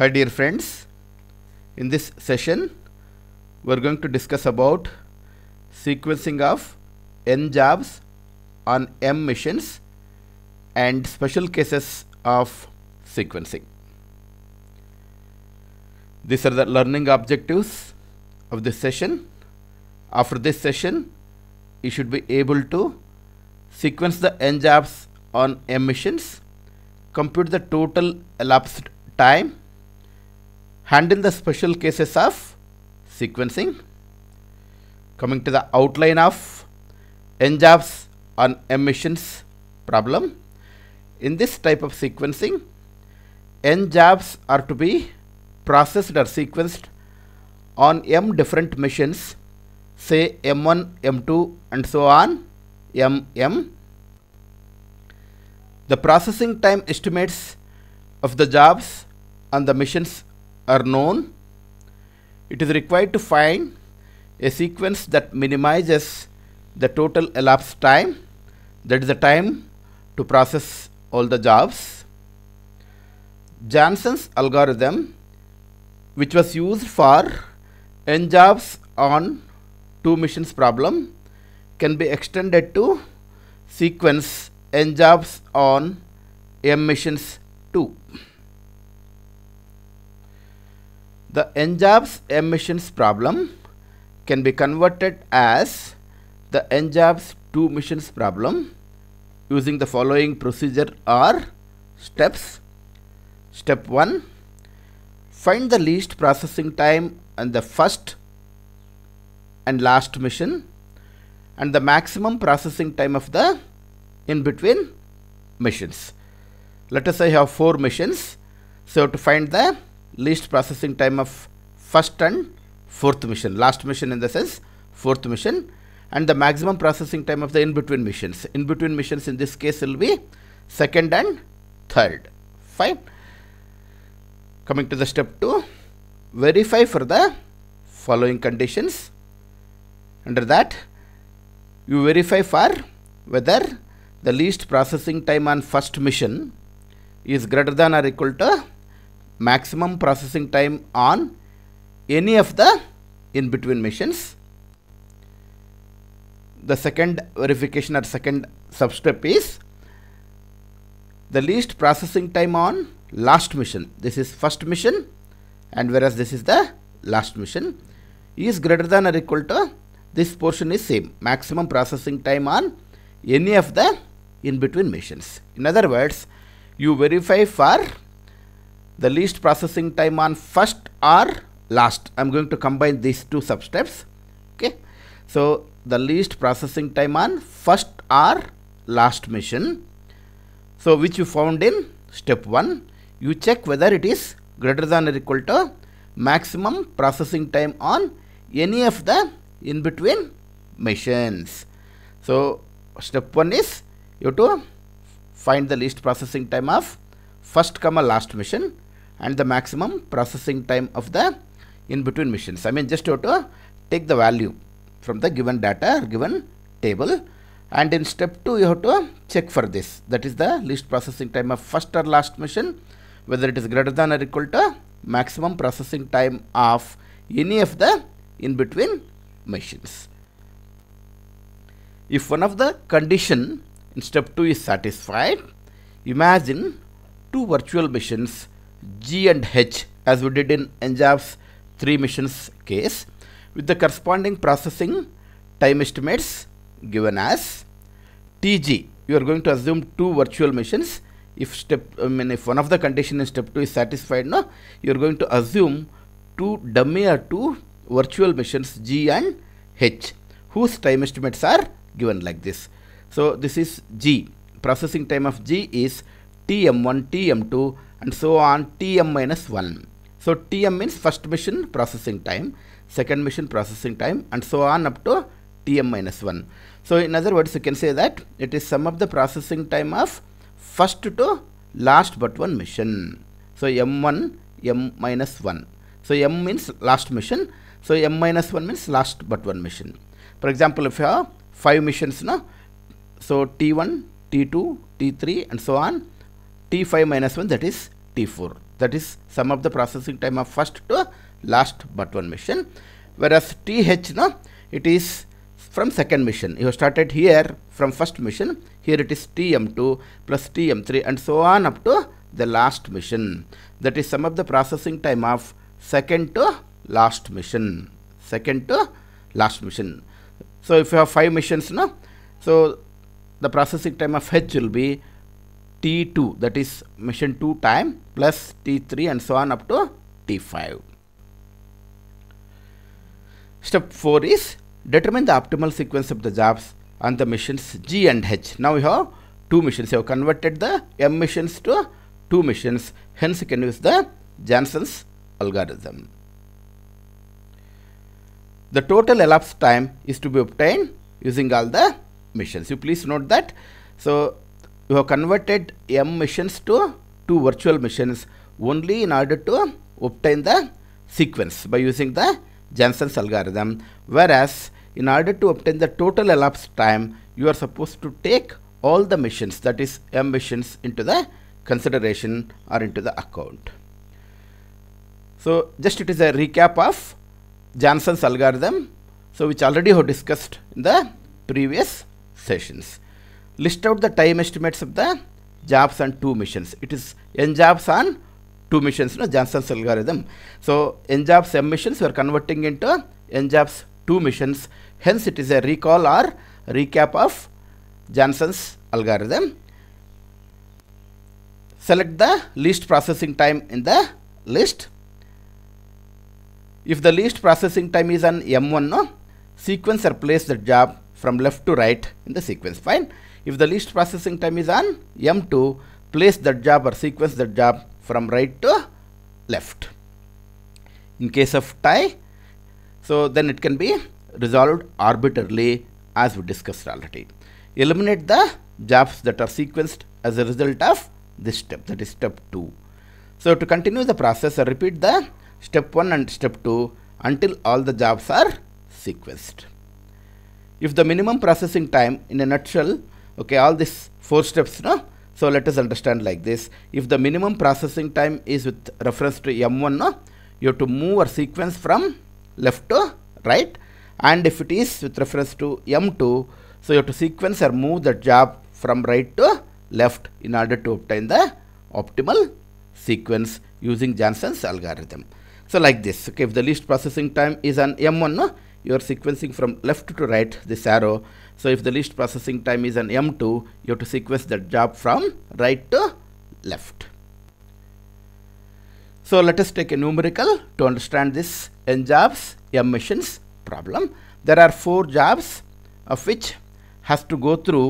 Hi dear friends, in this session we are going to discuss about sequencing of N jobs on M machines and special cases of sequencing. These are the learning objectives of this session. After this session, you should be able to sequence the N jobs on M machines, compute the total elapsed time handle the special cases of sequencing. Coming to the outline of jobs on emissions problem. In this type of sequencing, jobs are to be processed or sequenced on M different machines, say M1, M2 and so on, MM. The processing time estimates of the jobs on the machines are known, it is required to find a sequence that minimizes the total elapsed time, that is the time to process all the jobs. Janssen's algorithm, which was used for n jobs on two missions problem, can be extended to sequence n jobs on m missions 2 the NJABS emissions problem can be converted as the jobs 2 emissions problem using the following procedure or steps. Step 1 Find the least processing time and the first and last mission and the maximum processing time of the in between missions. Let us say I have 4 missions. So to find the least processing time of first and fourth mission, last mission in the sense fourth mission and the maximum processing time of the in-between missions. In-between missions in this case will be second and third. Fine. Coming to the step 2, verify for the following conditions. Under that, you verify for whether the least processing time on first mission is greater than or equal to maximum processing time on any of the in between machines. The second verification or second substep is the least processing time on last mission. This is first mission and whereas this is the last mission is greater than or equal to this portion is same maximum processing time on any of the in between missions. In other words, you verify for the least processing time on first or last i'm going to combine these two substeps okay so the least processing time on first or last mission so which you found in step 1 you check whether it is greater than or equal to maximum processing time on any of the in between missions so step 1 is you have to find the least processing time of first comma last mission and the maximum processing time of the in between machines. I mean just you have to take the value from the given data or given table and in step 2 you have to check for this that is the least processing time of first or last machine whether it is greater than or equal to maximum processing time of any of the in between machines. If one of the condition in step 2 is satisfied, imagine two virtual machines G and H as we did in NJAV's three missions case with the corresponding processing time estimates given as TG. You are going to assume two virtual machines. If step, I mean, if one of the condition in step two is satisfied, no, you are going to assume two dummy or two virtual machines, G and H, whose time estimates are given like this. So this is G. Processing time of G is Tm1, Tm2, and so on tm minus 1 so tm means first mission processing time second mission processing time and so on up to tm minus 1 so in other words you can say that it is sum of the processing time of first to last but one mission so m1 m minus 1 so m means last mission so m minus 1 means last but one mission for example if you have five missions no. so t1 t2 t3 and so on T5 minus 1 that is T4 that is sum of the processing time of first to last but one mission whereas TH no it is from second mission you have started here from first mission here it is TM2 plus TM3 and so on up to the last mission that is sum of the processing time of second to last mission second to last mission so if you have five missions no so the processing time of H will be T2 that is mission 2 time plus T3 and so on up to T5. Step 4 is determine the optimal sequence of the jobs on the missions G and H. Now we have two missions. You have converted the M missions to two missions. Hence you can use the Janssen's algorithm. The total elapsed time is to be obtained using all the missions. You please note that. So you have converted M machines to two virtual machines only in order to obtain the sequence by using the Jensen's algorithm. Whereas in order to obtain the total elapsed time, you are supposed to take all the machines that is M machines into the consideration or into the account. So just it is a recap of Janssen's algorithm so which already have discussed in the previous sessions list out the time estimates of the jobs on two missions. It is n jobs on two missions, no Johnson's algorithm. So n jobs m missions we are converting into n jobs two missions. Hence it is a recall or recap of Johnson's algorithm. Select the least processing time in the list. If the least processing time is on M1, no, sequence replace place the job from left to right in the sequence fine if the least processing time is on m2 place that job or sequence that job from right to left in case of tie so then it can be resolved arbitrarily as we discussed already eliminate the jobs that are sequenced as a result of this step that is step 2 so to continue the process I repeat the step 1 and step 2 until all the jobs are sequenced if the minimum processing time in a nutshell okay all these four steps no so let us understand like this if the minimum processing time is with reference to m1 no you have to move or sequence from left to right and if it is with reference to m2 so you have to sequence or move the job from right to left in order to obtain the optimal sequence using Johnson's algorithm. So like this, okay, if the least processing time is on M1, no, you are sequencing from left to right this arrow so if the least processing time is an m2 you have to sequence that job from right to left so let us take a numerical to understand this n jobs m machines problem there are four jobs of which has to go through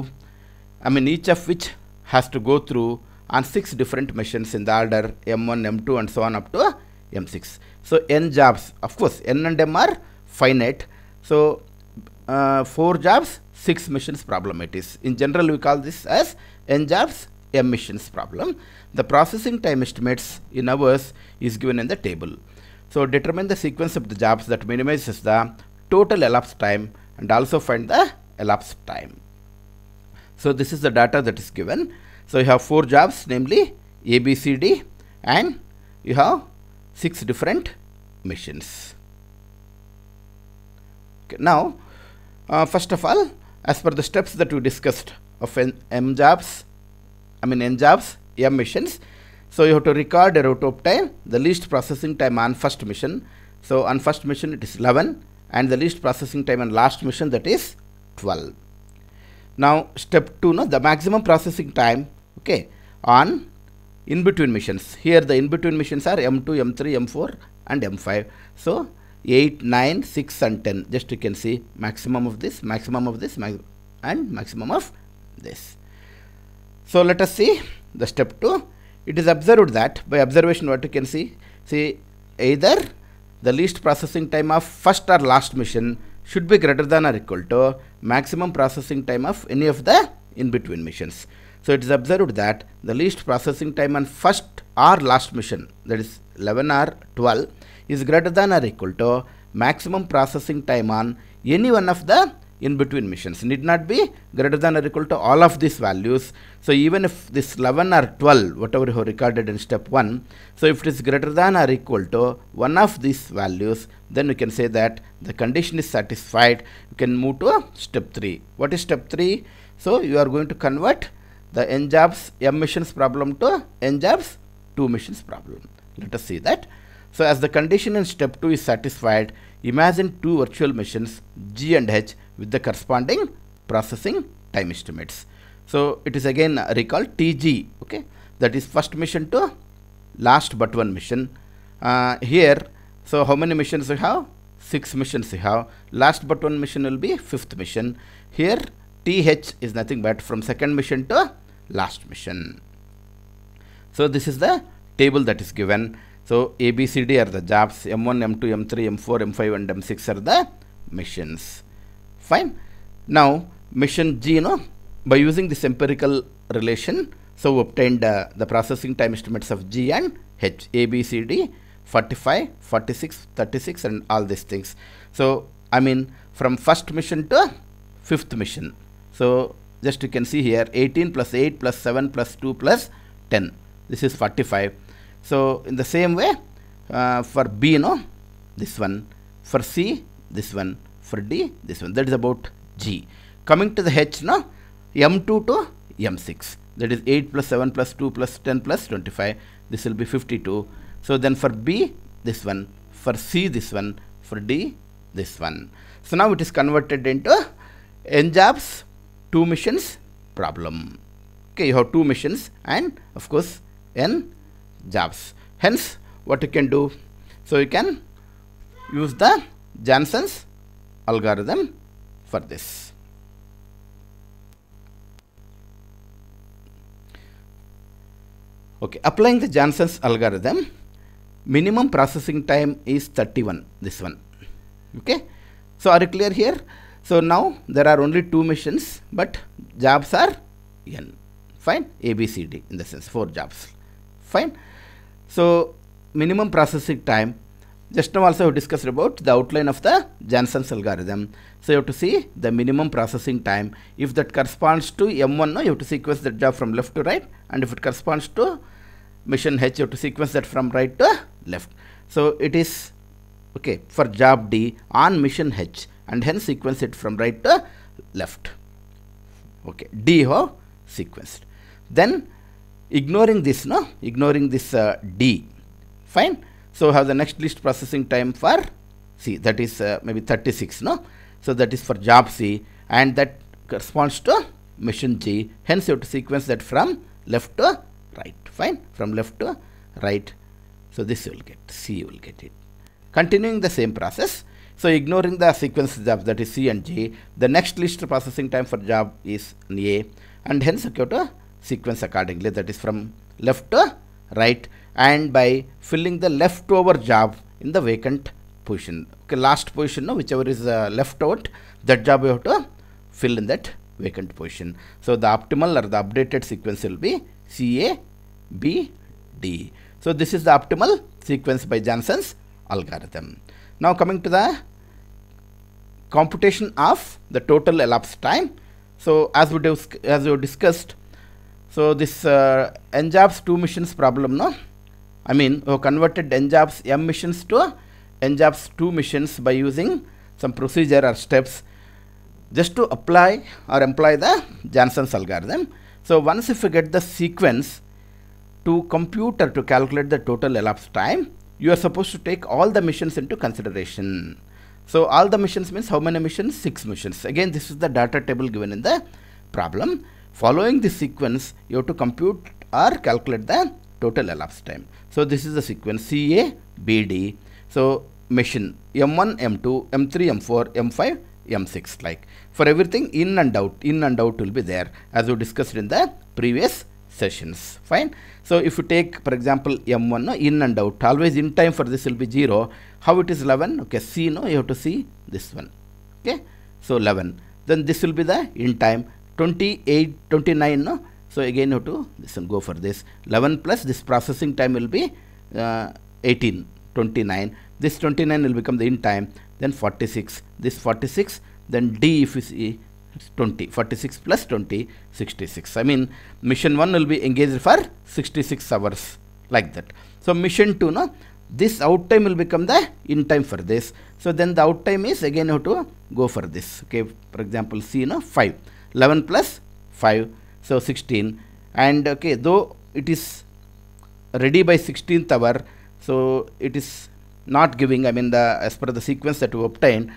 I mean each of which has to go through on six different machines in the order m1 m2 and so on up to m6 so n jobs of course n and m are finite. So uh, 4 jobs, 6 missions problem it is. In general, we call this as n jobs, m missions problem. The processing time estimates in hours is given in the table. So determine the sequence of the jobs that minimizes the total elapsed time and also find the elapsed time. So this is the data that is given. So you have four jobs, namely A, B, C, D, and you have six different missions okay now uh, first of all as per the steps that we discussed of m jobs i mean n jobs m missions so you have to record a of time the least processing time on first mission so on first mission it is 11 and the least processing time on last mission that is 12 now step 2 no the maximum processing time okay on in between missions here the in between missions are m2 m3 m4 and m5 so 8, 9, 6 and 10. Just you can see maximum of this, maximum of this, max and maximum of this. So let us see the step 2. It is observed that by observation what you can see, see either the least processing time of first or last mission should be greater than or equal to maximum processing time of any of the in-between missions. So it is observed that the least processing time on first or last mission that is 11 or 12 is greater than or equal to maximum processing time on any one of the in between missions need not be greater than or equal to all of these values so even if this 11 or 12 whatever you have recorded in step 1 so if it is greater than or equal to one of these values then we can say that the condition is satisfied you can move to step 3 what is step 3 so you are going to convert the n jobs m missions problem to n jobs 2 missions problem let us see that so as the condition in step 2 is satisfied, imagine two virtual machines G and H with the corresponding processing time estimates. So it is again recalled TG, okay, that is first mission to last but one mission. Uh, here, so how many missions you have? Six missions you have. Last but one mission will be fifth mission. Here, TH is nothing but from second mission to last mission. So this is the table that is given so A, B, C, D are the jobs, M1, M2, M3, M4, M5 and M6 are the missions. Fine. Now mission G, you know, by using this empirical relation, so obtained uh, the processing time estimates of G and H, A, B, C, D, 45, 46, 36 and all these things. So I mean from first mission to fifth mission. So just you can see here 18 plus 8 plus 7 plus 2 plus 10. This is 45. So in the same way uh, for B no this one for C this one for D this one that is about G. Coming to the H no M2 to M6 that is 8 plus 7 plus 2 plus 10 plus 25 this will be 52. So then for B this one for C this one for D this one. So now it is converted into NJAB's two missions problem. Okay, you have two missions and of course N jobs hence what you can do so you can use the Janssen's algorithm for this okay applying the Janssen's algorithm minimum processing time is 31 this one okay so are you clear here so now there are only two missions but jobs are n fine a b c d in the sense four jobs fine so minimum processing time. Just now also we discussed about the outline of the Janssen's algorithm. So you have to see the minimum processing time. If that corresponds to M1, no, you have to sequence that job from left to right. And if it corresponds to mission H, you have to sequence that from right to left. So it is okay for job D on mission H and hence sequence it from right to left. Okay, D ho sequenced. Then ignoring this no ignoring this uh, d fine so have the next list processing time for c that is uh, maybe 36 no so that is for job c and that corresponds to machine g hence you have to sequence that from left to right fine from left to right so this you will get c you will get it continuing the same process so ignoring the sequence jobs that is c and g the next list processing time for job is a and hence you have to sequence accordingly that is from left to right and by filling the leftover job in the vacant position okay last position no, whichever is uh, left out that job you have to fill in that vacant position so the optimal or the updated sequence will be C A B D so this is the optimal sequence by Johnson's algorithm now coming to the computation of the total elapsed time so as we, as we discussed so this uh, jobs 2 missions problem, no? I mean, we oh, converted jobs M missions to jobs 2 missions by using some procedure or steps just to apply or employ the Janssen's algorithm. So once if you get the sequence to computer to calculate the total elapsed time, you are supposed to take all the missions into consideration. So all the missions means how many missions? Six missions. Again, this is the data table given in the problem. Following this sequence, you have to compute or calculate the total elapsed time. So this is the sequence CA, BD. So machine M1, M2, M3, M4, M5, M6 like. For everything in and out, in and out will be there as we discussed in the previous sessions. Fine. So if you take for example M1 no, in and out, always in time for this will be 0. How it is 11? Okay, C no, you have to see this one. Okay. So 11. Then this will be the in time 28 29 no? so again you have to this go for this 11 plus this processing time will be uh, 18 29 this 29 will become the in time then 46 this 46 then d if you see 20 46 plus 20 66 i mean mission 1 will be engaged for 66 hours like that so mission 2 no this out time will become the in time for this so then the out time is again you have to go for this okay for example c no 5 11 plus 5 so 16 and okay though it is ready by 16th hour so it is not giving I mean the as per the sequence that you obtained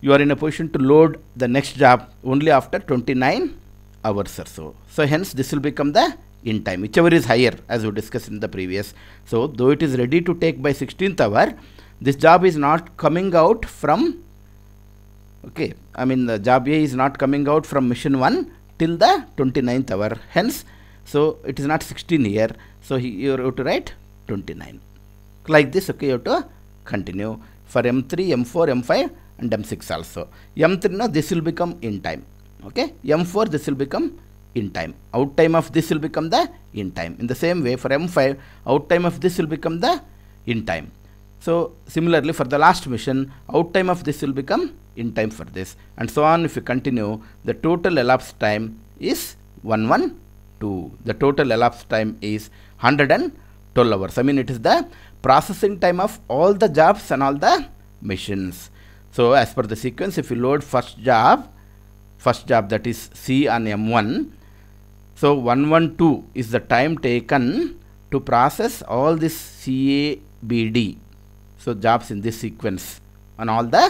you are in a position to load the next job only after 29 hours or so so hence this will become the in time whichever is higher as we discussed in the previous so though it is ready to take by 16th hour this job is not coming out from okay i mean the job a is not coming out from mission 1 till the 29th hour hence so it is not 16 here so he, you have to write 29 like this okay you have to continue for m3 m4 m5 and m6 also m3 now this will become in time okay m4 this will become in time out time of this will become the in time in the same way for m5 out time of this will become the in time so similarly for the last mission out time of this will become in time for this and so on if you continue the total elapsed time is 112 the total elapsed time is 112 hours i mean it is the processing time of all the jobs and all the machines so as per the sequence if you load first job first job that is c and m1 so 112 is the time taken to process all this CABD. So jobs in this sequence and all the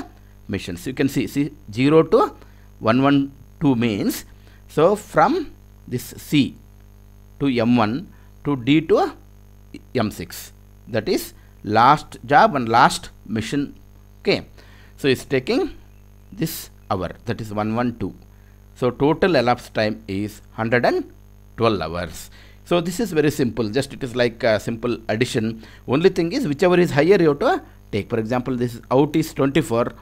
missions. You can see, see 0 to 112 means so from this C to M1 to D to M6 that is last job and last mission okay so it's taking this hour that is 112 so total elapsed time is 112 hours so this is very simple just it is like a simple addition only thing is whichever is higher you have to take for example this out is 24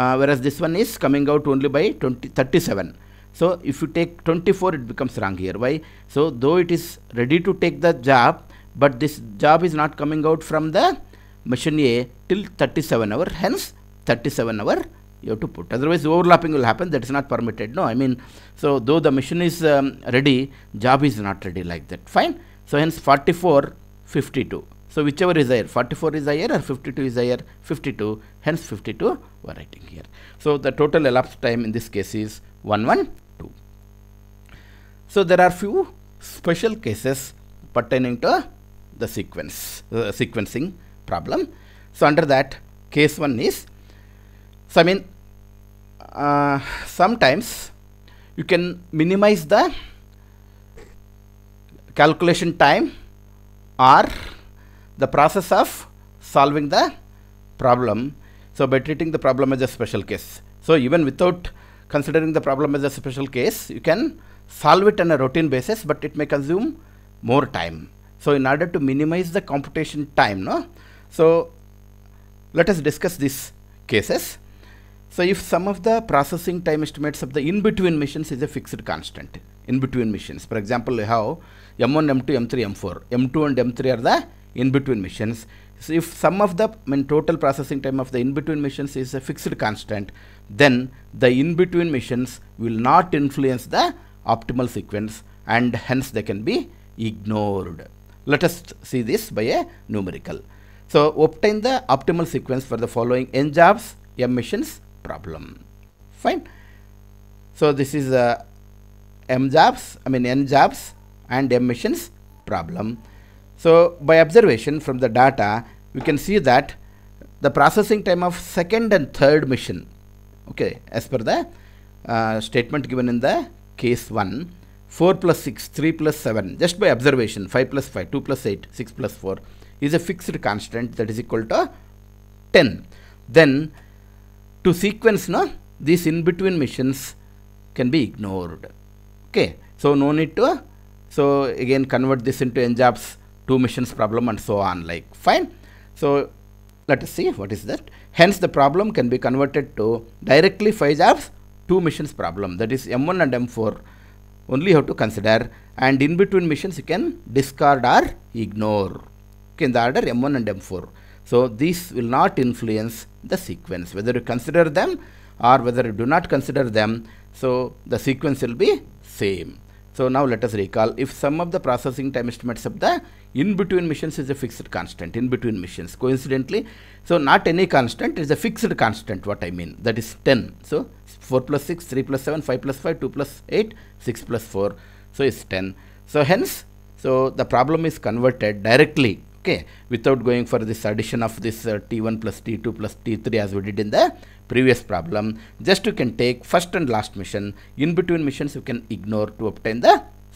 uh, whereas this one is coming out only by 20, 37. So if you take 24, it becomes wrong here. Why? So though it is ready to take the job, but this job is not coming out from the machine A till 37 hour. Hence 37 hour you have to put. Otherwise overlapping will happen. That is not permitted. No, I mean, so though the machine is um, ready, job is not ready like that. Fine. So hence 44, 52. So whichever is higher, 44 is higher or 52 is higher, 52, hence 52 we are writing here. So the total elapsed time in this case is 112. So there are few special cases pertaining to the sequence, uh, sequencing problem. So under that case one is, so I mean uh, sometimes you can minimize the calculation time or the process of solving the problem. So by treating the problem as a special case. So even without considering the problem as a special case, you can solve it on a routine basis, but it may consume more time. So in order to minimize the computation time, no? So let us discuss these cases. So if some of the processing time estimates of the in-between missions is a fixed constant, in-between missions. For example, you have M1, M2, M3, M4. M2 and M3 are the in between missions so if sum of the I mean, total processing time of the in between missions is a fixed constant then the in between missions will not influence the optimal sequence and hence they can be ignored let us see this by a numerical so obtain the optimal sequence for the following n jobs m missions problem fine so this is a uh, m jobs i mean n jobs and m missions problem so by observation from the data, we can see that the processing time of second and third mission, okay, as per the uh, statement given in the case 1, 4 plus 6, 3 plus 7, just by observation, 5 plus 5, 2 plus 8, 6 plus 4 is a fixed constant that is equal to 10. Then to sequence, no, these in-between missions can be ignored. Okay, so no need to, so again convert this into n jobs two missions problem and so on like fine. So let us see what is that. Hence the problem can be converted to directly 5 jobs, two missions problem that is M1 and M4 only you have to consider and in between missions you can discard or ignore okay, in the order M1 and M4. So these will not influence the sequence whether you consider them or whether you do not consider them. So the sequence will be same. So now let us recall if sum of the processing time estimates of the in-between missions is a fixed constant in between missions coincidentally so not any constant is a fixed constant what I mean that is 10 so 4 plus 6 3 plus 7 5 plus 5 2 plus 8 6 plus 4 so it's 10 so hence so the problem is converted directly okay without going for this addition of this uh, t1 plus t2 plus t3 as we did in the previous problem just you can take first and last mission in between missions you can ignore to obtain the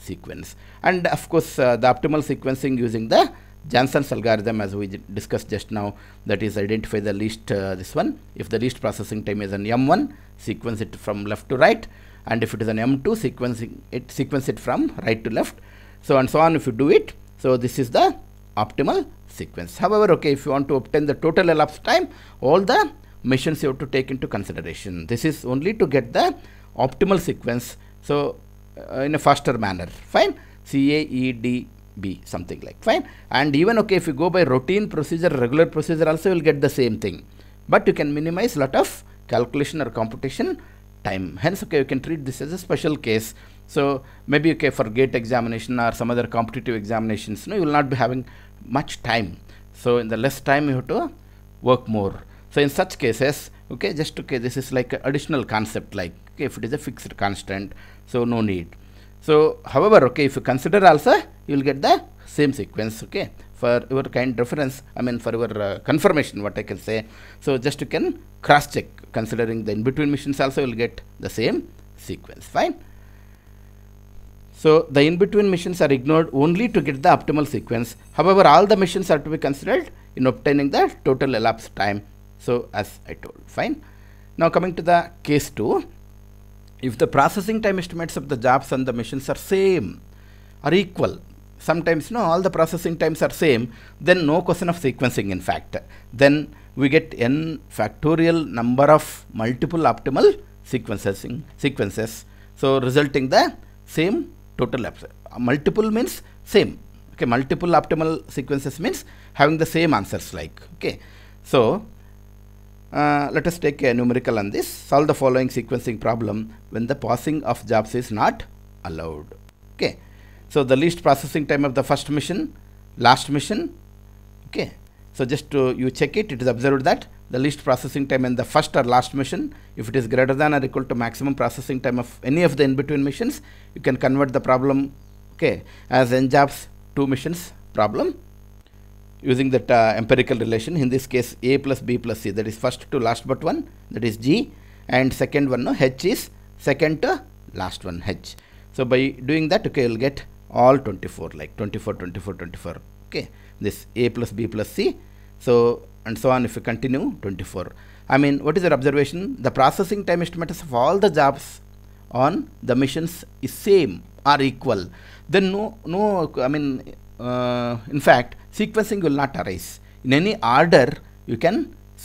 sequence and of course uh, the optimal sequencing using the Johnson's algorithm as we discussed just now that is identify the least uh, this one if the least processing time is an m1 sequence it from left to right and if it is an m2 sequencing it sequence it from right to left so and so on if you do it so this is the optimal sequence. However, okay, if you want to obtain the total elapsed time, all the missions you have to take into consideration. This is only to get the optimal sequence. So, uh, in a faster manner, fine. C A E D B something like fine. And even okay, if you go by routine procedure, regular procedure also will get the same thing. But you can minimize lot of calculation or computation time. Hence, okay, you can treat this as a special case so maybe okay for gate examination or some other competitive examinations, you, know, you will not be having much time. So in the less time you have to work more. So in such cases, okay, just okay, this is like additional concept like okay, if it is a fixed constant, so no need. So however, okay, if you consider also, you will get the same sequence, okay, for your kind reference, I mean for your uh, confirmation, what I can say. So just you can cross check considering the in-between missions also, you will get the same sequence, fine. So the in-between missions are ignored only to get the optimal sequence. However, all the missions are to be considered in obtaining the total elapsed time. So as I told, fine. Now coming to the case 2, if the processing time estimates of the jobs and the missions are same or equal, sometimes no, all the processing times are same, then no question of sequencing in fact. Then we get n factorial number of multiple optimal sequences, sequences so resulting the same total multiple means same okay multiple optimal sequences means having the same answers like okay so uh, let us take a numerical on this solve the following sequencing problem when the passing of jobs is not allowed okay so the least processing time of the first mission last mission okay so just to, you check it it is observed that the least processing time in the first or last machine. If it is greater than or equal to maximum processing time of any of the in-between machines, you can convert the problem okay, as NJAPS 2 machines problem using that uh, empirical relation. In this case, A plus B plus C, that is first to last but one, that is G, and second one, no, H is second to last one, H. So by doing that, okay, you'll get all 24, like 24, 24, 24, okay, this A plus B plus C. So and so on if we continue 24 I mean what is your observation the processing time estimates of all the jobs on the missions is same or equal then no no I mean uh, in fact sequencing will not arise in any order you can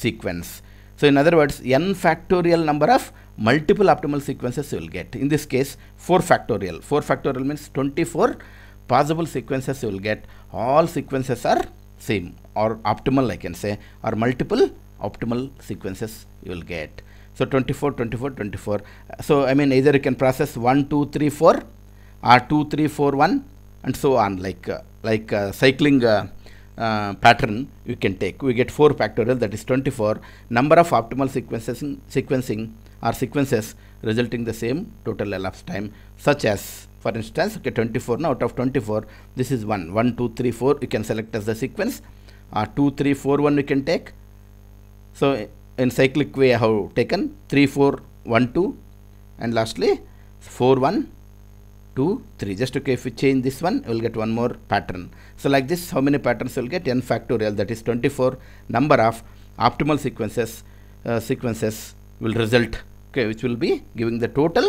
sequence so in other words n factorial number of multiple optimal sequences you will get in this case 4 factorial 4 factorial means 24 possible sequences you will get all sequences are same or optimal I can say or multiple optimal sequences you will get. So 24, 24, 24. So I mean either you can process 1, 2, 3, 4 or 2, 3, 4, 1 and so on like uh, like uh, cycling uh, uh pattern you can take. We get 4 factorial that is 24 number of optimal sequences in sequencing or sequences resulting the same total elapsed time such as for instance okay 24 now out of 24 this is 1 1 2 3 4 you can select as the sequence uh, 2 3 4 1 you can take so in cyclic way I have taken 3 4 1 2 and lastly 4 1 2 3 just okay if we change this one we will get one more pattern so like this how many patterns will get n factorial that is 24 number of optimal sequences uh, sequences will result okay which will be giving the total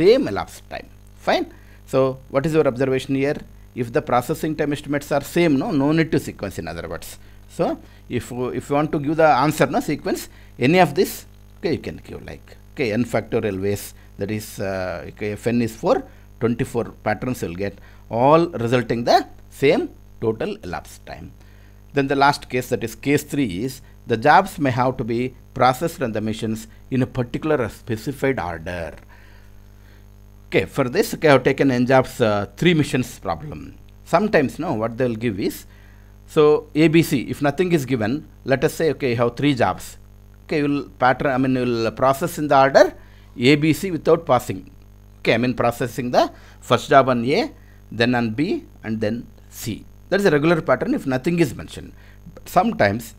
same elapsed time fine so what is your observation here? If the processing time estimates are same, no, no need to sequence in other words. So if, if you want to give the answer, no, sequence, any of this, okay, you can give like, okay, n factorial ways, that is, uh, okay, if n is for 24 patterns, you'll get all resulting the same total elapsed time. Then the last case that is case 3 is the jobs may have to be processed on the machines in a particular specified order. Okay, for this, okay, I have taken NJAP's uh, three missions problem. Sometimes, no, what they will give is, so ABC, if nothing is given, let us say, okay, you have three jobs. Okay, you will pattern, I mean, you will process in the order ABC without passing. Okay, I mean, processing the first job on A, then on B, and then C. That is a regular pattern if nothing is mentioned. But sometimes,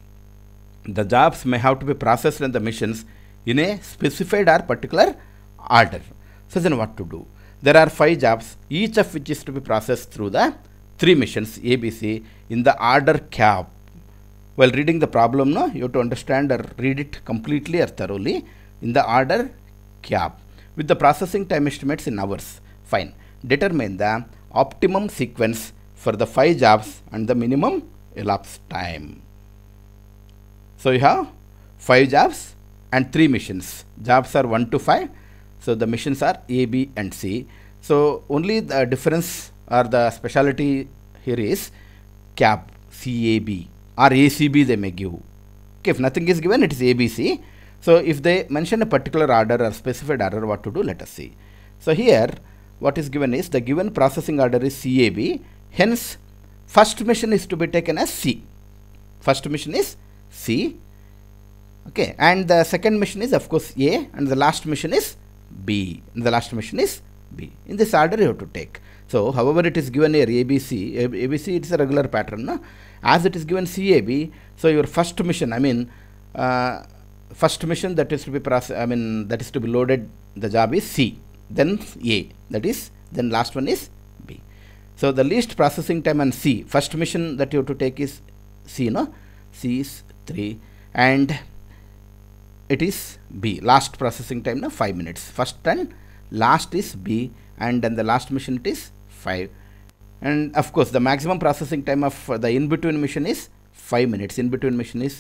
the jobs may have to be processed in the missions in a specified or particular order. So then what to do? There are five jobs, each of which is to be processed through the three missions ABC in the order cap. While reading the problem, no, you have to understand or read it completely or thoroughly in the order cap. With the processing time estimates in hours, fine. Determine the optimum sequence for the five jobs and the minimum elapsed time. So you have five jobs and three missions. Jobs are 1 to 5 so the machines are A, B and C. So only the difference or the specialty here is CAB, CAB or ACB they may give. Okay, if nothing is given, it is ABC. So if they mention a particular order or specified order, what to do, let us see. So here, what is given is the given processing order is CAB. Hence, first machine is to be taken as C. First machine is C. Okay, and the second machine is of course A and the last machine is B. The last mission is B. In this order you have to take. So however it is given here ABC, ABC it is a regular pattern. No? As it is given CAB, so your first mission, I mean, uh, first mission that is to be processed. I mean, that is to be loaded, the job is C. Then A, that is, then last one is B. So the least processing time on C, first mission that you have to take is C, no? C is 3 and it is B last processing time na 5 minutes first 10 last is B and then the last mission it is 5 and of course the maximum processing time of the in between mission is 5 minutes in between mission is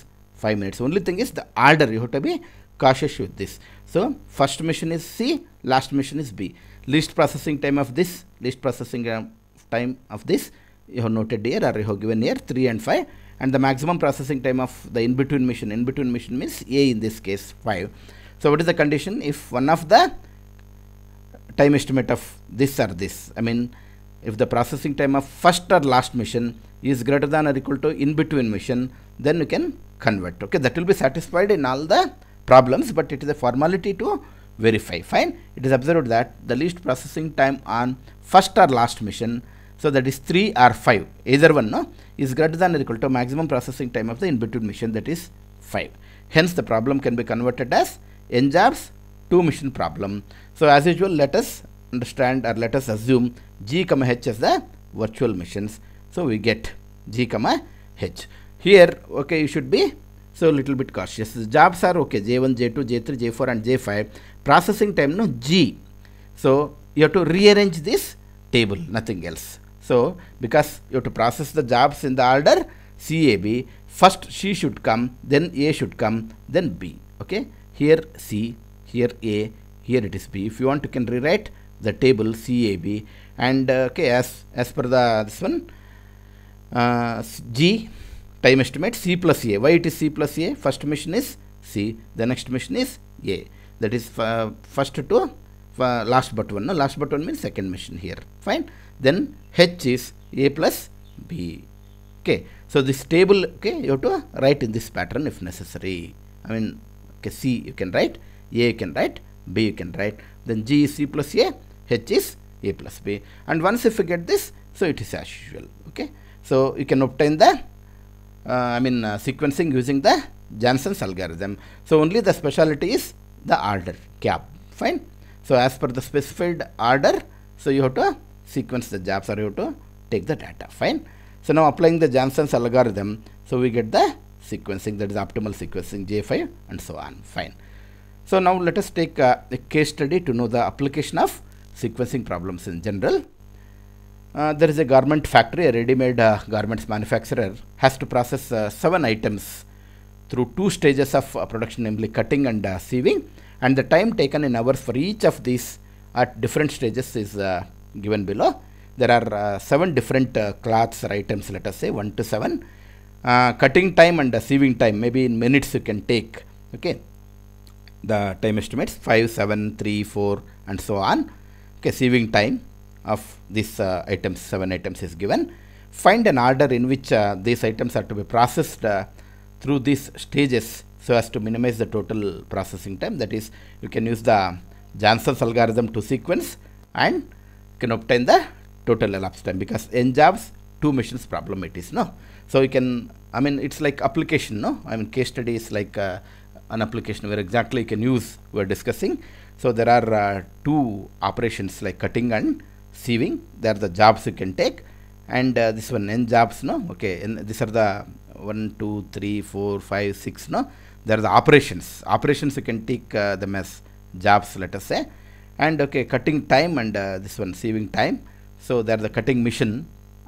5 minutes only thing is the order you have to be cautious with this so first mission is C last mission is B least processing time of this least processing um, time of this you have noted here or you have given here 3 and 5 and the maximum processing time of the in-between mission. In-between mission means A in this case 5. So what is the condition if one of the time estimate of this or this I mean if the processing time of first or last mission is greater than or equal to in between mission then we can convert okay that will be satisfied in all the problems but it is a formality to verify fine it is observed that the least processing time on first or last mission so that is 3 or 5 either one no is greater than or equal to maximum processing time of the in-between mission that is 5. Hence the problem can be converted as NJAB's 2 mission problem. So as usual let us understand or let us assume G, H as the virtual missions. So we get G, H. Here okay you should be so little bit cautious. Jobs are okay J1, J2, J3, J4 and J5. Processing time no G. So you have to rearrange this table nothing else. So because you have to process the jobs in the order CAB, first C should come, then A should come, then B. Okay, here C, here A, here it is B. If you want, you can rewrite the table CAB and uh, okay, as, as per the this one, uh, G time estimate C plus A. Why it is C plus A? First mission is C, the next mission is A. That is uh, first to uh, last but one. No, last but one means second mission here. Fine then H is A plus B. Okay. So this table, okay, you have to write in this pattern if necessary. I mean, okay, C you can write, A you can write, B you can write. Then G is C plus A, H is A plus B. And once if you get this, so it is as usual. Okay. So you can obtain the, uh, I mean, uh, sequencing using the Janssen's algorithm. So only the speciality is the order cap. Fine. So as per the specified order, so you have to sequence the jobs are you to take the data. Fine. So now applying the Johnson's algorithm, so we get the sequencing that is optimal sequencing J5 and so on. Fine. So now let us take a case study to know the application of sequencing problems in general. Uh, there is a garment factory, a ready-made uh, garments manufacturer has to process uh, seven items through two stages of uh, production, namely cutting and uh, sieving, and the time taken in hours for each of these at different stages is given below there are uh, seven different uh, cloths or items let us say 1 to 7 uh, cutting time and sieving time maybe in minutes you can take okay the time estimates 5 7 3 4 and so on okay sieving time of these uh, items seven items is given find an order in which uh, these items are to be processed uh, through these stages so as to minimize the total processing time that is you can use the Johnson's algorithm to sequence and can obtain the total elapsed time because n jobs two machines problem it is no so you can i mean it's like application no i mean case study is like uh, an application where exactly you can use we're discussing so there are uh, two operations like cutting and sieving There are the jobs you can take and uh, this one n jobs no okay and these are the one two three four five six no there are the operations operations you can take uh, the as jobs let us say and okay cutting time and uh, this one sieving time so there the cutting machine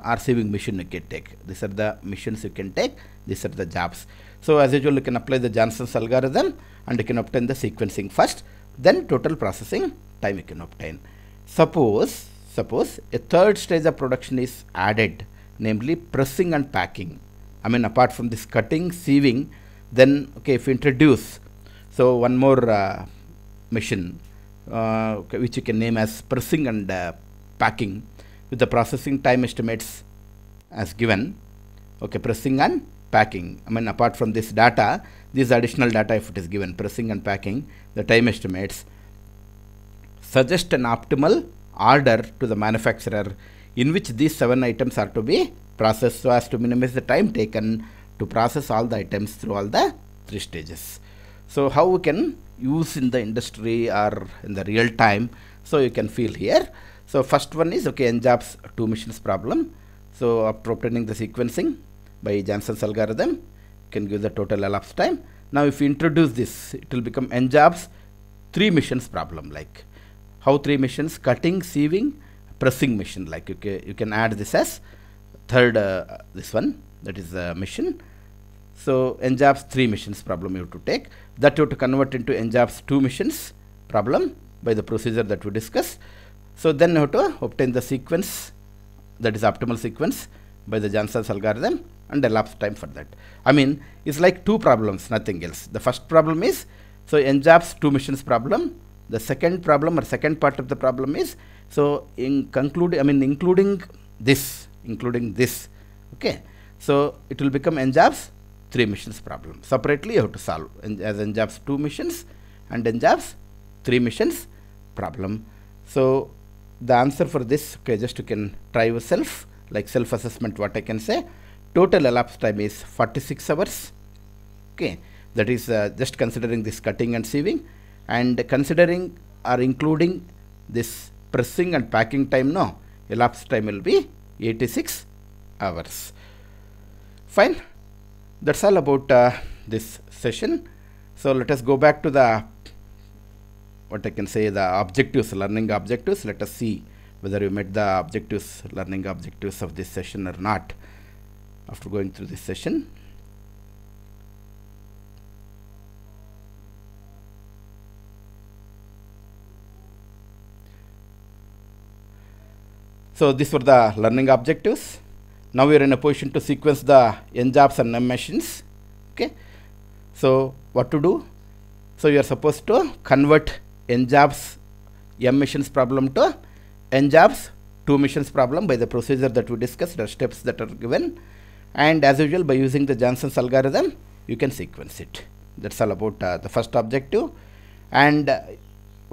or sieving machine you can take these are the machines you can take these are the jobs so as usual you can apply the Johnson's algorithm and you can obtain the sequencing first then total processing time you can obtain suppose suppose a third stage of production is added namely pressing and packing I mean apart from this cutting sieving then okay if you introduce so one more uh, machine uh, which you can name as pressing and uh, packing with the processing time estimates as given okay pressing and packing I mean apart from this data these additional data if it is given pressing and packing the time estimates suggest an optimal order to the manufacturer in which these seven items are to be processed so as to minimize the time taken to process all the items through all the three stages so how we can use in the industry or in the real time so you can feel here so first one is okay njobs two missions problem so after obtaining the sequencing by Johnson's algorithm can give the total elapsed time now if you introduce this it will become njobs three missions problem like how three missions cutting sieving pressing mission like you, you can add this as third uh, this one that is the mission so njobs three missions problem you have to take that would convert into NJAPS two missions problem by the procedure that we discussed. So then you have to obtain the sequence that is optimal sequence by the Johnson's algorithm and elapsed time for that. I mean it's like two problems nothing else. The first problem is so NJAPS two missions problem. The second problem or second part of the problem is so in conclude I mean including this including this okay. So it will become NJAPS 3 missions problem. Separately, you have to solve in, as NJAPS 2 missions and NJAPS 3 missions problem. So, the answer for this, okay, just you can try yourself, like self-assessment, what I can say. Total elapsed time is 46 hours, okay. That is uh, just considering this cutting and sieving and considering or including this pressing and packing time, no, elapsed time will be 86 hours. Fine that's all about uh, this session so let us go back to the what I can say the objectives learning objectives let us see whether you met the objectives learning objectives of this session or not after going through this session So these were the learning objectives now we are in a position to sequence the n jobs and m machines okay so what to do so you are supposed to convert n jobs m machines problem to n jobs 2 machines problem by the procedure that we discussed the steps that are given and as usual by using the Johnson's algorithm you can sequence it that's all about uh, the first objective and uh,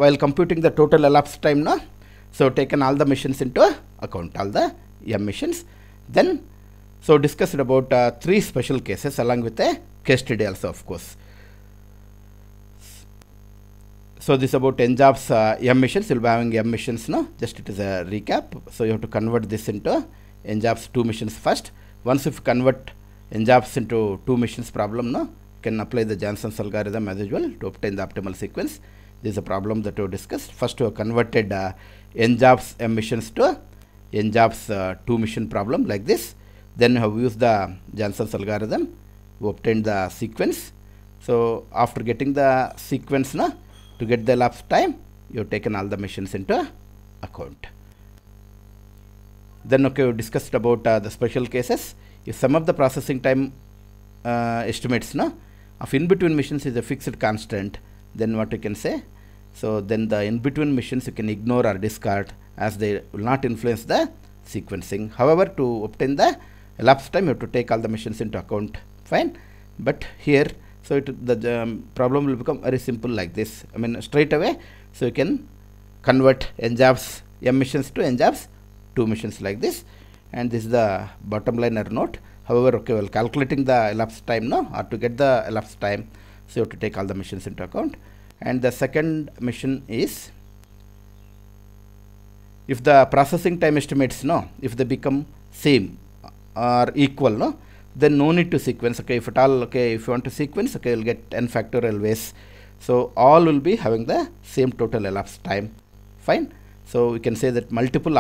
while computing the total elapsed time now so taken all the machines into account all the m machines. Then, so discussed about uh, three special cases along with a uh, case study also of course. So this about NJAB's uh, M missions, you'll be having M missions now, just it is a recap. So you have to convert this into jobs two missions first. Once you convert jobs into two missions problem now, can apply the Janssen's algorithm as usual to obtain the optimal sequence. This is a problem that we discussed. First, we have converted uh, NJAB's emissions to NJAP's uh, two mission problem like this. Then we have used the Johnson's algorithm, we obtained the sequence. So after getting the sequence na, to get the elapsed time, you have taken all the missions into account. Then okay, we discussed about uh, the special cases. If some of the processing time uh, estimates na, of in-between missions is a fixed constant, then what you can say? So then the in-between missions you can ignore or discard as they will not influence the sequencing. However, to obtain the elapsed time, you have to take all the machines into account. Fine. But here, so it, the um, problem will become very simple like this. I mean, straight away, so you can convert NJAVs M missions to NJAVs, two missions like this. And this is the bottom liner note. However, okay, well, calculating the elapsed time now, or to get the elapsed time, so you have to take all the missions into account. And the second mission is if the processing time estimates no if they become same or equal no then no need to sequence okay if at all okay if you want to sequence okay you'll get n factorial ways so all will be having the same total elapsed time fine so we can say that multiple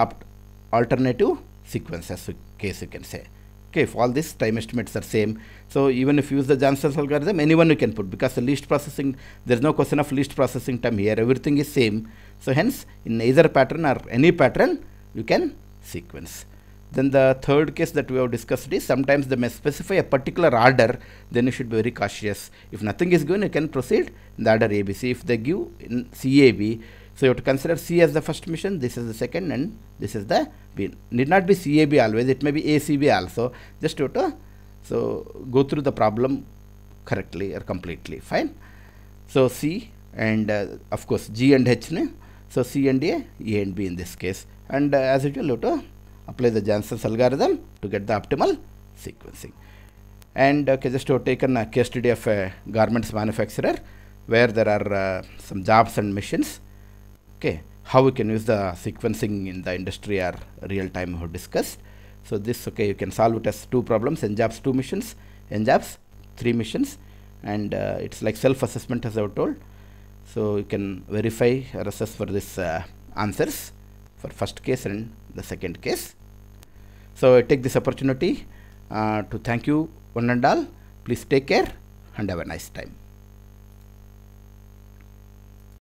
alternative sequences case you can say okay if all these time estimates are same so even if you use the Johnson's algorithm anyone you can put because the least processing there's no question of least processing time here everything is same so hence in either pattern or any pattern you can sequence. Then the third case that we have discussed is sometimes they may specify a particular order, then you should be very cautious. If nothing is given, you can proceed in the order ABC. If they give in CAB, so you have to consider C as the first mission, this is the second, and this is the B. Need not be CAB always, it may be ACB also. Just you have to so go through the problem correctly or completely. Fine. So C and uh, of course G and H. Ne? So C and A, A and B in this case. And uh, as usual, you have to apply the Janssen's algorithm to get the optimal sequencing. And uh, okay, just to take taken a uh, case study of a uh, garments manufacturer where there are uh, some jobs and missions. Okay, how we can use the sequencing in the industry are real time we discussed. So this okay, you can solve it as two problems: n jobs, two missions; n jobs, three missions, and uh, it's like self-assessment as I have told so you can verify or assess for this uh, answers for first case and the second case. So I take this opportunity uh, to thank you one and all. Please take care and have a nice time.